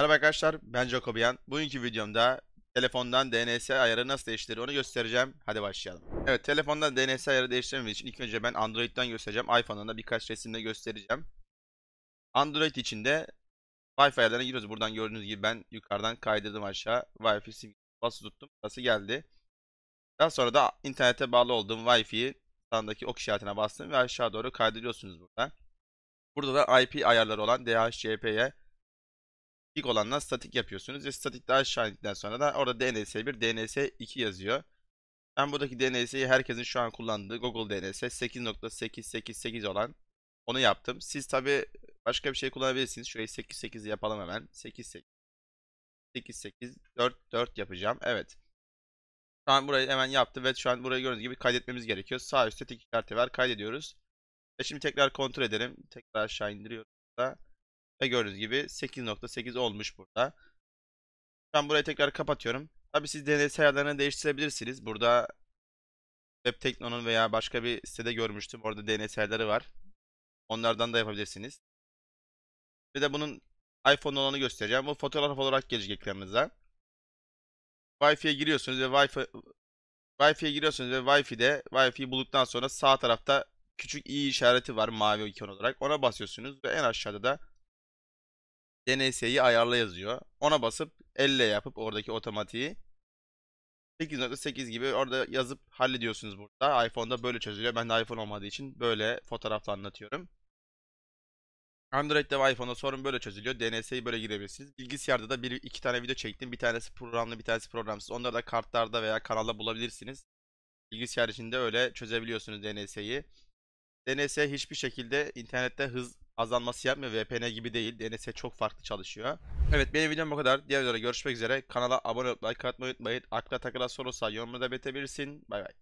Merhaba arkadaşlar ben Jacobian. Bugünkü videomda telefondan DNS ayarı nasıl değiştirilir onu göstereceğim. Hadi başlayalım. Evet telefondan DNS ayarı değiştirmemiz için ilk önce ben Android'den göstereceğim. iPhone'dan da birkaç resimle göstereceğim. Android içinde Wi-Fi ayarlarına giriyoruz. Buradan gördüğünüz gibi ben yukarıdan kaydırdım aşağı. Wi-Fi bası tuttum. Burası geldi. Daha sonra da internete bağlı olduğum Wi-Fi'yi sağındaki ok işaretine bastım ve aşağı doğru kaydırıyorsunuz burada. Burada da IP ayarları olan DHCP'ye statik olanla statik yapıyorsunuz. Ve statikte aşağı indikten sonra da orada DNS1, DNS2 yazıyor. Ben buradaki DNS'yi herkesin şu an kullandığı Google DNS 8.888 olan onu yaptım. Siz tabi başka bir şey kullanabilirsiniz. Şurayı 88 yapalım hemen. 88 88 4 4 yapacağım. Evet. Şu an burayı hemen yaptı ve şu an burayı gördüğünüz gibi kaydetmemiz gerekiyor. Sağ üstte tik işareti var. Kaydediyoruz. Ve şimdi tekrar kontrol edelim. Tekrar aşağı indiriyoruz da. Ve gördüğünüz gibi 8.8 olmuş burada. Ben burayı tekrar kapatıyorum. Tabi siz DNS ayarlarını değiştirebilirsiniz. Burada Web Tekno'nun veya başka bir sitede görmüştüm. Orada DNS ayarları var. Onlardan da yapabilirsiniz. Bir de bunun iPhone olanı göstereceğim. Bu fotoğraf olarak gelecek ekranınıza. Wi-Fi'ye giriyorsunuz ve Wi-Fi wi giriyorsunuz ve Wi-Fi'de Wi-Fi'yi bulduktan sonra sağ tarafta küçük i işareti var mavi ikon olarak. Ona basıyorsunuz ve en aşağıda da DNS'yi ayarla yazıyor. Ona basıp elle yapıp oradaki otomatiği 8.8 gibi orada yazıp hallediyorsunuz burada. iPhone'da böyle çözülüyor. Ben de iPhone olmadığı için böyle fotoğrafla anlatıyorum. Android'de ve iPhone'da sorun böyle çözülüyor. DNS'yi böyle girebilirsiniz. Bilgisayarda da bir iki tane video çektim. Bir tanesi programlı, bir tanesi programsız. Onları da kartlarda veya kanalda bulabilirsiniz. Bilgisayar içinde öyle çözebiliyorsunuz DNS'yi. DNS hiçbir şekilde internette hız azalması yapmıyor. VPN gibi değil. DNS çok farklı çalışıyor. Evet benim videom bu kadar. Diğer videoda görüşmek üzere. Kanala abone olup like atmayı unutmayın. Akla takılan soru olsa yorumda belirtebilirsin. Bay bay.